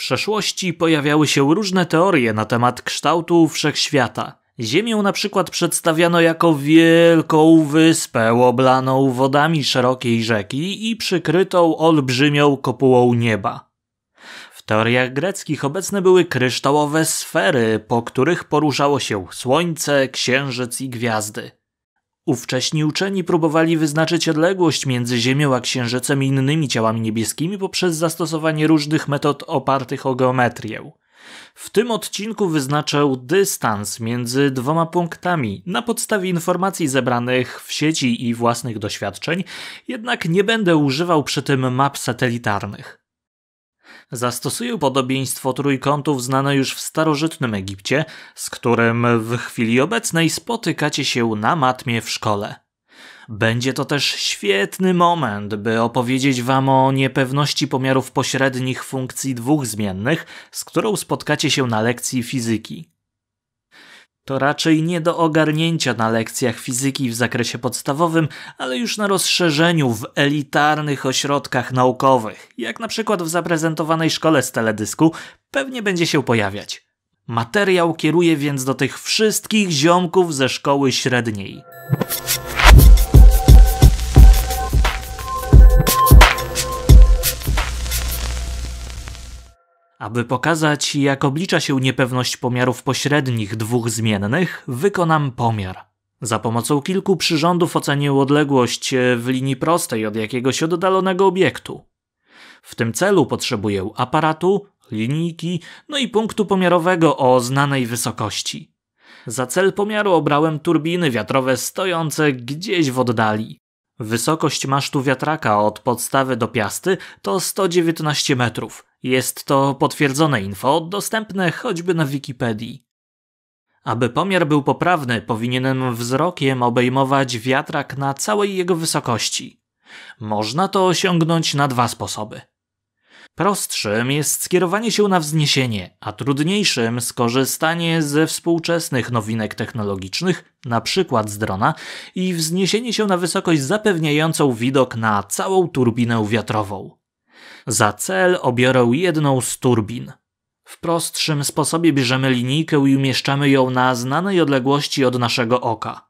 przeszłości pojawiały się różne teorie na temat kształtu wszechświata. Ziemię na przykład przedstawiano jako wielką wyspę oblaną wodami szerokiej rzeki i przykrytą olbrzymią kopułą nieba. W teoriach greckich obecne były kryształowe sfery, po których poruszało się słońce, księżyc i gwiazdy. Ówcześni uczeni próbowali wyznaczyć odległość między Ziemią a Księżycem i innymi ciałami niebieskimi poprzez zastosowanie różnych metod opartych o geometrię. W tym odcinku wyznaczę dystans między dwoma punktami na podstawie informacji zebranych w sieci i własnych doświadczeń, jednak nie będę używał przy tym map satelitarnych. Zastosuję podobieństwo trójkątów znane już w starożytnym Egipcie, z którym w chwili obecnej spotykacie się na matmie w szkole. Będzie to też świetny moment, by opowiedzieć Wam o niepewności pomiarów pośrednich funkcji dwóch zmiennych, z którą spotkacie się na lekcji fizyki. To raczej nie do ogarnięcia na lekcjach fizyki w zakresie podstawowym, ale już na rozszerzeniu w elitarnych ośrodkach naukowych, jak na przykład w zaprezentowanej szkole z teledysku, pewnie będzie się pojawiać. Materiał kieruje więc do tych wszystkich ziomków ze szkoły średniej. Aby pokazać, jak oblicza się niepewność pomiarów pośrednich dwóch zmiennych, wykonam pomiar. Za pomocą kilku przyrządów ocenię odległość e, w linii prostej od jakiegoś oddalonego obiektu. W tym celu potrzebuję aparatu, linijki, no i punktu pomiarowego o znanej wysokości. Za cel pomiaru obrałem turbiny wiatrowe stojące gdzieś w oddali. Wysokość masztu wiatraka od podstawy do piasty to 119 metrów – jest to potwierdzone info, dostępne choćby na Wikipedii. Aby pomiar był poprawny, powinienem wzrokiem obejmować wiatrak na całej jego wysokości. Można to osiągnąć na dwa sposoby. Prostszym jest skierowanie się na wzniesienie, a trudniejszym skorzystanie ze współczesnych nowinek technologicznych, np. z drona, i wzniesienie się na wysokość zapewniającą widok na całą turbinę wiatrową. Za cel obiorę jedną z turbin. W prostszym sposobie bierzemy linijkę i umieszczamy ją na znanej odległości od naszego oka.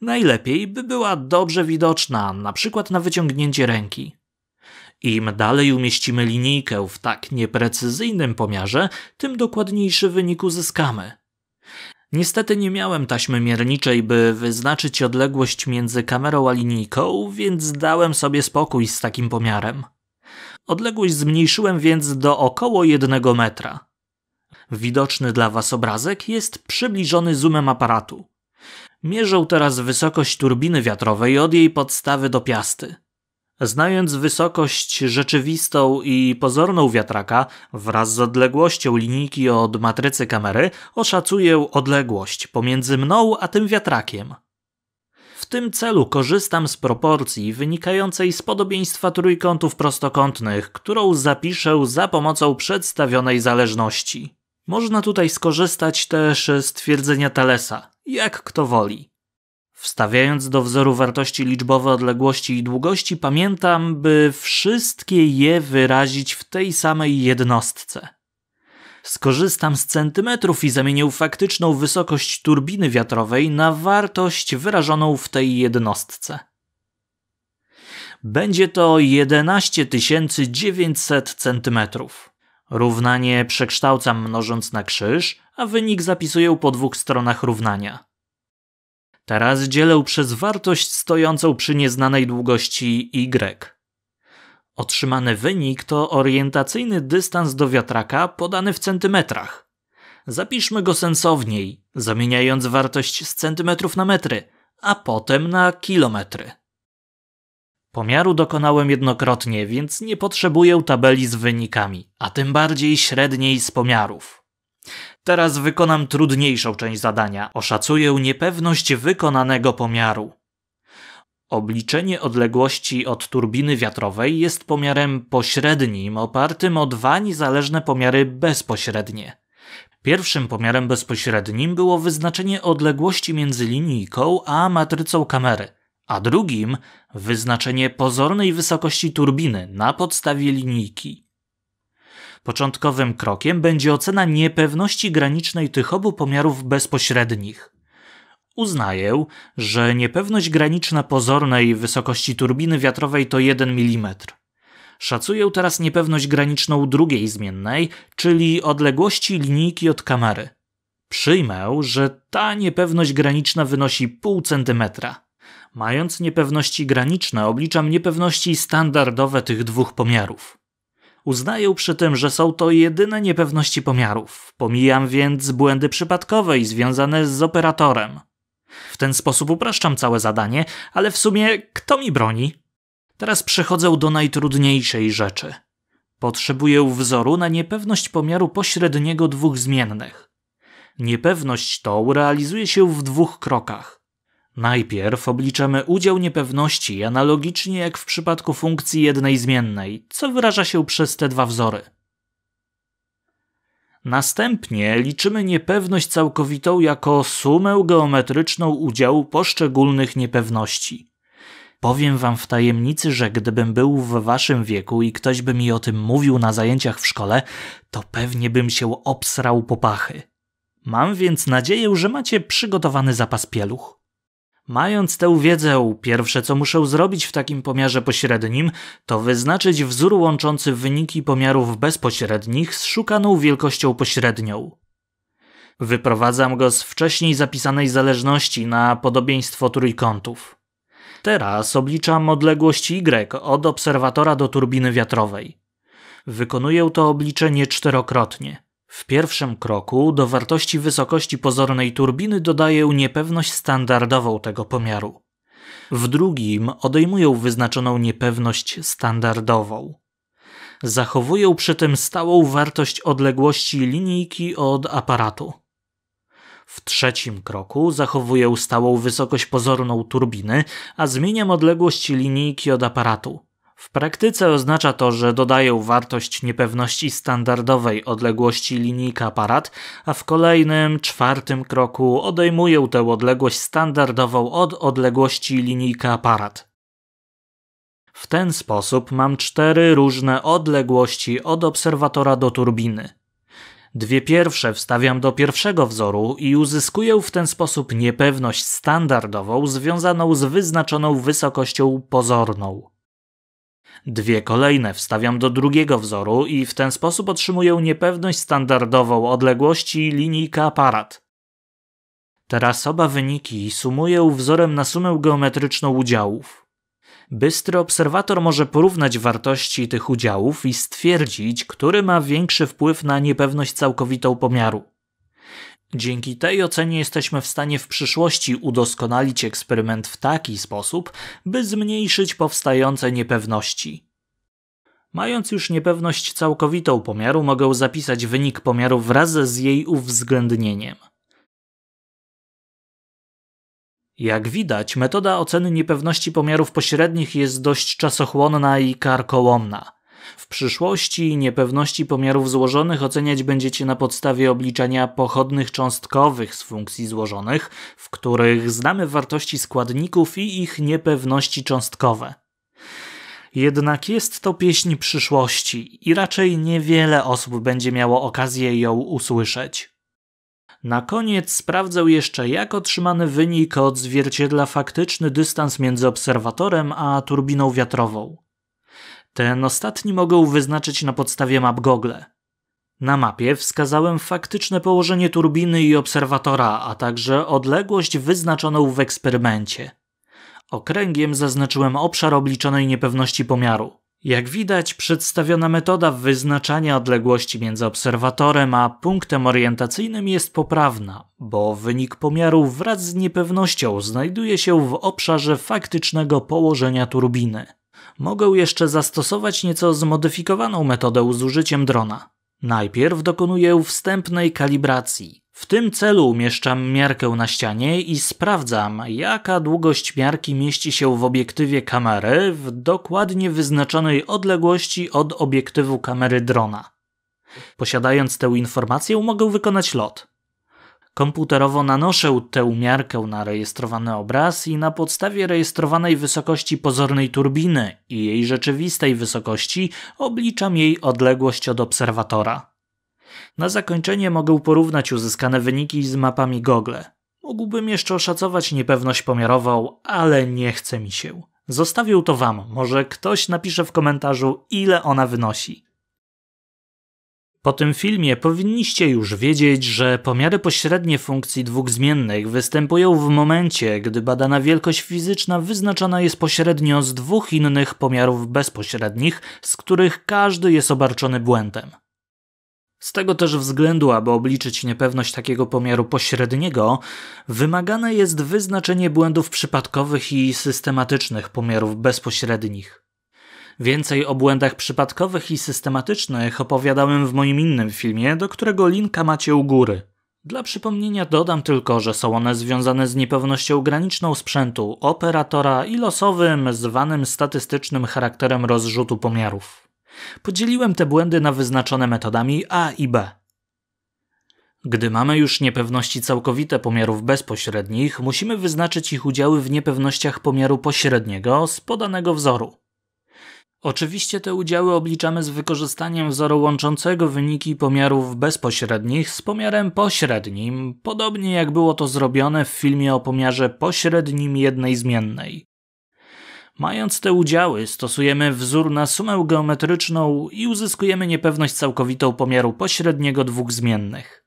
Najlepiej by była dobrze widoczna, na przykład na wyciągnięcie ręki. Im dalej umieścimy linijkę w tak nieprecyzyjnym pomiarze, tym dokładniejszy wynik uzyskamy. Niestety nie miałem taśmy mierniczej, by wyznaczyć odległość między kamerą a linijką, więc dałem sobie spokój z takim pomiarem. Odległość zmniejszyłem więc do około 1 metra. Widoczny dla Was obrazek jest przybliżony zoomem aparatu. Mierzę teraz wysokość turbiny wiatrowej od jej podstawy do piasty. Znając wysokość rzeczywistą i pozorną wiatraka wraz z odległością linijki od matrycy kamery, oszacuję odległość pomiędzy mną a tym wiatrakiem tym celu korzystam z proporcji wynikającej z podobieństwa trójkątów prostokątnych, którą zapiszę za pomocą przedstawionej zależności. Można tutaj skorzystać też z twierdzenia Thalesa, jak kto woli. Wstawiając do wzoru wartości liczbowe odległości i długości, pamiętam, by wszystkie je wyrazić w tej samej jednostce. Skorzystam z centymetrów i zamienię faktyczną wysokość turbiny wiatrowej na wartość wyrażoną w tej jednostce. Będzie to 11 900 cm. Równanie przekształcam mnożąc na krzyż, a wynik zapisuję po dwóch stronach równania. Teraz dzielę przez wartość stojącą przy nieznanej długości y. Otrzymany wynik to orientacyjny dystans do wiatraka podany w centymetrach. Zapiszmy go sensowniej, zamieniając wartość z centymetrów na metry, a potem na kilometry. Pomiaru dokonałem jednokrotnie, więc nie potrzebuję tabeli z wynikami, a tym bardziej średniej z pomiarów. Teraz wykonam trudniejszą część zadania. Oszacuję niepewność wykonanego pomiaru. Obliczenie odległości od turbiny wiatrowej jest pomiarem pośrednim, opartym o dwa niezależne pomiary bezpośrednie. Pierwszym pomiarem bezpośrednim było wyznaczenie odległości między linijką a matrycą kamery, a drugim wyznaczenie pozornej wysokości turbiny na podstawie linijki. Początkowym krokiem będzie ocena niepewności granicznej tych obu pomiarów bezpośrednich. Uznaję, że niepewność graniczna pozornej wysokości turbiny wiatrowej to 1 mm. Szacuję teraz niepewność graniczną drugiej zmiennej, czyli odległości linijki od kamery. Przyjmę, że ta niepewność graniczna wynosi pół centymetra. Mając niepewności graniczne, obliczam niepewności standardowe tych dwóch pomiarów. Uznaję przy tym, że są to jedyne niepewności pomiarów. Pomijam więc błędy przypadkowe i związane z operatorem. W ten sposób upraszczam całe zadanie, ale w sumie kto mi broni? Teraz przechodzę do najtrudniejszej rzeczy. Potrzebuję wzoru na niepewność pomiaru pośredniego dwóch zmiennych. Niepewność tą realizuje się w dwóch krokach. Najpierw obliczamy udział niepewności analogicznie jak w przypadku funkcji jednej zmiennej, co wyraża się przez te dwa wzory. Następnie liczymy niepewność całkowitą jako sumę geometryczną udziału poszczególnych niepewności. Powiem wam w tajemnicy, że gdybym był w waszym wieku i ktoś by mi o tym mówił na zajęciach w szkole, to pewnie bym się obsrał po pachy. Mam więc nadzieję, że macie przygotowany zapas pieluch. Mając tę wiedzę, pierwsze co muszę zrobić w takim pomiarze pośrednim, to wyznaczyć wzór łączący wyniki pomiarów bezpośrednich z szukaną wielkością pośrednią. Wyprowadzam go z wcześniej zapisanej zależności na podobieństwo trójkątów. Teraz obliczam odległość y od obserwatora do turbiny wiatrowej. Wykonuję to obliczenie czterokrotnie. W pierwszym kroku do wartości wysokości pozornej turbiny dodaję niepewność standardową tego pomiaru. W drugim odejmuję wyznaczoną niepewność standardową. Zachowuję przy tym stałą wartość odległości linijki od aparatu. W trzecim kroku zachowuję stałą wysokość pozorną turbiny, a zmieniam odległość linijki od aparatu. W praktyce oznacza to, że dodają wartość niepewności standardowej odległości linijka aparat, a w kolejnym, czwartym kroku odejmują tę odległość standardową od odległości linijka aparat. W ten sposób mam cztery różne odległości od obserwatora do turbiny. Dwie pierwsze wstawiam do pierwszego wzoru i uzyskuję w ten sposób niepewność standardową związaną z wyznaczoną wysokością pozorną. Dwie kolejne wstawiam do drugiego wzoru i w ten sposób otrzymuję niepewność standardową odległości linijka aparat. Teraz oba wyniki sumuję wzorem na sumę geometryczną udziałów. Bystry obserwator może porównać wartości tych udziałów i stwierdzić, który ma większy wpływ na niepewność całkowitą pomiaru. Dzięki tej ocenie jesteśmy w stanie w przyszłości udoskonalić eksperyment w taki sposób, by zmniejszyć powstające niepewności. Mając już niepewność całkowitą pomiaru, mogę zapisać wynik pomiaru wraz z jej uwzględnieniem. Jak widać, metoda oceny niepewności pomiarów pośrednich jest dość czasochłonna i karkołomna. W przyszłości niepewności pomiarów złożonych oceniać będziecie na podstawie obliczania pochodnych cząstkowych z funkcji złożonych, w których znamy wartości składników i ich niepewności cząstkowe. Jednak jest to pieśń przyszłości i raczej niewiele osób będzie miało okazję ją usłyszeć. Na koniec sprawdzę jeszcze, jak otrzymany wynik odzwierciedla faktyczny dystans między obserwatorem a turbiną wiatrową. Ten ostatni mogę wyznaczyć na podstawie map Google. Na mapie wskazałem faktyczne położenie turbiny i obserwatora, a także odległość wyznaczoną w eksperymencie. Okręgiem zaznaczyłem obszar obliczonej niepewności pomiaru. Jak widać, przedstawiona metoda wyznaczania odległości między obserwatorem a punktem orientacyjnym jest poprawna, bo wynik pomiaru wraz z niepewnością znajduje się w obszarze faktycznego położenia turbiny mogę jeszcze zastosować nieco zmodyfikowaną metodę z użyciem drona. Najpierw dokonuję wstępnej kalibracji. W tym celu umieszczam miarkę na ścianie i sprawdzam, jaka długość miarki mieści się w obiektywie kamery w dokładnie wyznaczonej odległości od obiektywu kamery drona. Posiadając tę informację mogę wykonać lot. Komputerowo nanoszę tę miarkę na rejestrowany obraz i na podstawie rejestrowanej wysokości pozornej turbiny i jej rzeczywistej wysokości obliczam jej odległość od obserwatora. Na zakończenie mogę porównać uzyskane wyniki z mapami Google. Mógłbym jeszcze oszacować niepewność pomiarową, ale nie chce mi się. Zostawię to wam, może ktoś napisze w komentarzu ile ona wynosi. Po tym filmie powinniście już wiedzieć, że pomiary pośrednie funkcji dwóch zmiennych występują w momencie, gdy badana wielkość fizyczna wyznaczana jest pośrednio z dwóch innych pomiarów bezpośrednich, z których każdy jest obarczony błędem. Z tego też względu, aby obliczyć niepewność takiego pomiaru pośredniego, wymagane jest wyznaczenie błędów przypadkowych i systematycznych pomiarów bezpośrednich. Więcej o błędach przypadkowych i systematycznych opowiadałem w moim innym filmie, do którego linka macie u góry. Dla przypomnienia dodam tylko, że są one związane z niepewnością graniczną sprzętu, operatora i losowym, zwanym statystycznym charakterem rozrzutu pomiarów. Podzieliłem te błędy na wyznaczone metodami A i B. Gdy mamy już niepewności całkowite pomiarów bezpośrednich, musimy wyznaczyć ich udziały w niepewnościach pomiaru pośredniego z podanego wzoru. Oczywiście te udziały obliczamy z wykorzystaniem wzoru łączącego wyniki pomiarów bezpośrednich z pomiarem pośrednim, podobnie jak było to zrobione w filmie o pomiarze pośrednim jednej zmiennej. Mając te udziały, stosujemy wzór na sumę geometryczną i uzyskujemy niepewność całkowitą pomiaru pośredniego dwóch zmiennych.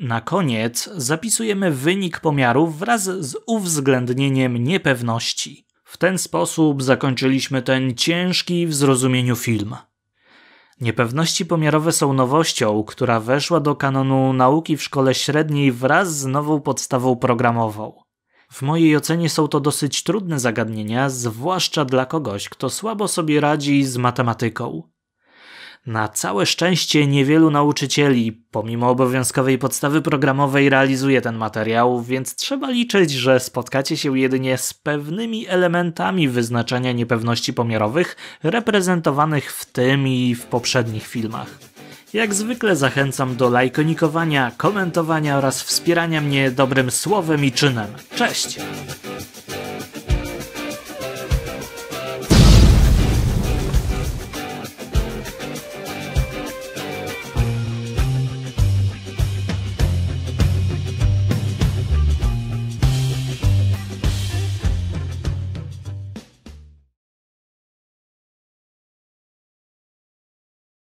Na koniec zapisujemy wynik pomiarów wraz z uwzględnieniem niepewności. W ten sposób zakończyliśmy ten ciężki w zrozumieniu film. Niepewności pomiarowe są nowością, która weszła do kanonu nauki w szkole średniej wraz z nową podstawą programową. W mojej ocenie są to dosyć trudne zagadnienia, zwłaszcza dla kogoś, kto słabo sobie radzi z matematyką. Na całe szczęście niewielu nauczycieli, pomimo obowiązkowej podstawy programowej, realizuje ten materiał, więc trzeba liczyć, że spotkacie się jedynie z pewnymi elementami wyznaczenia niepewności pomiarowych reprezentowanych w tym i w poprzednich filmach. Jak zwykle zachęcam do lajkonikowania, komentowania oraz wspierania mnie dobrym słowem i czynem. Cześć!